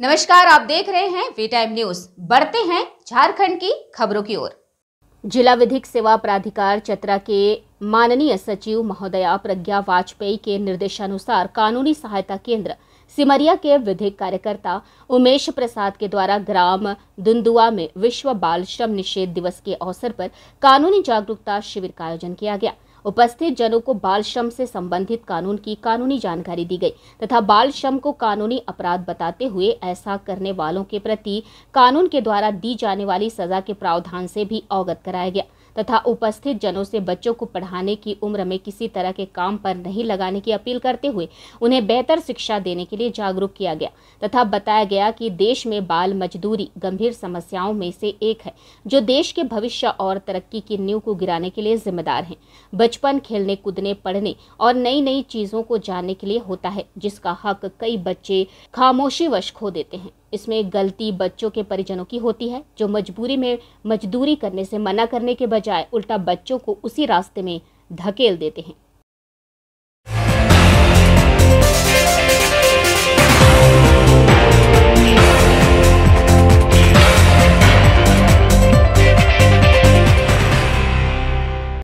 नमस्कार आप देख रहे हैं वी टाइम न्यूज बढ़ते हैं झारखंड की खबरों की ओर जिला विधिक सेवा प्राधिकार चतरा के माननीय सचिव महोदया प्रज्ञा वाजपेयी के निर्देशानुसार कानूनी सहायता केंद्र सिमरिया के विधिक कार्यकर्ता उमेश प्रसाद के द्वारा ग्राम दुंदुआ में विश्व बाल श्रम निषेध दिवस के अवसर पर कानूनी जागरूकता शिविर का आयोजन किया गया उपस्थित जनों को बाल श्रम से संबंधित कानून की कानूनी जानकारी दी गई तथा बाल श्रम को कानूनी अपराध बताते हुए ऐसा करने वालों के प्रति कानून के द्वारा दी जाने वाली सजा के प्रावधान से भी अवगत कराया गया तथा उपस्थित जनों से बच्चों को पढ़ाने की उम्र में किसी तरह के काम पर नहीं लगाने की अपील करते हुए उन्हें बेहतर शिक्षा देने के लिए जागरूक किया गया तथा बताया गया कि देश में बाल मजदूरी गंभीर समस्याओं में से एक है जो देश के भविष्य और तरक्की की नींव को गिराने के लिए जिम्मेदार है बचपन खेलने कूदने पढ़ने और नई नई चीज़ों को जानने के लिए होता है जिसका हक कई बच्चे खामोशीवश खो देते हैं इसमें गलती बच्चों के परिजनों की होती है जो मजबूरी में मजदूरी करने से मना करने के बजाय जाए उल्टा बच्चों को उसी रास्ते में धकेल देते हैं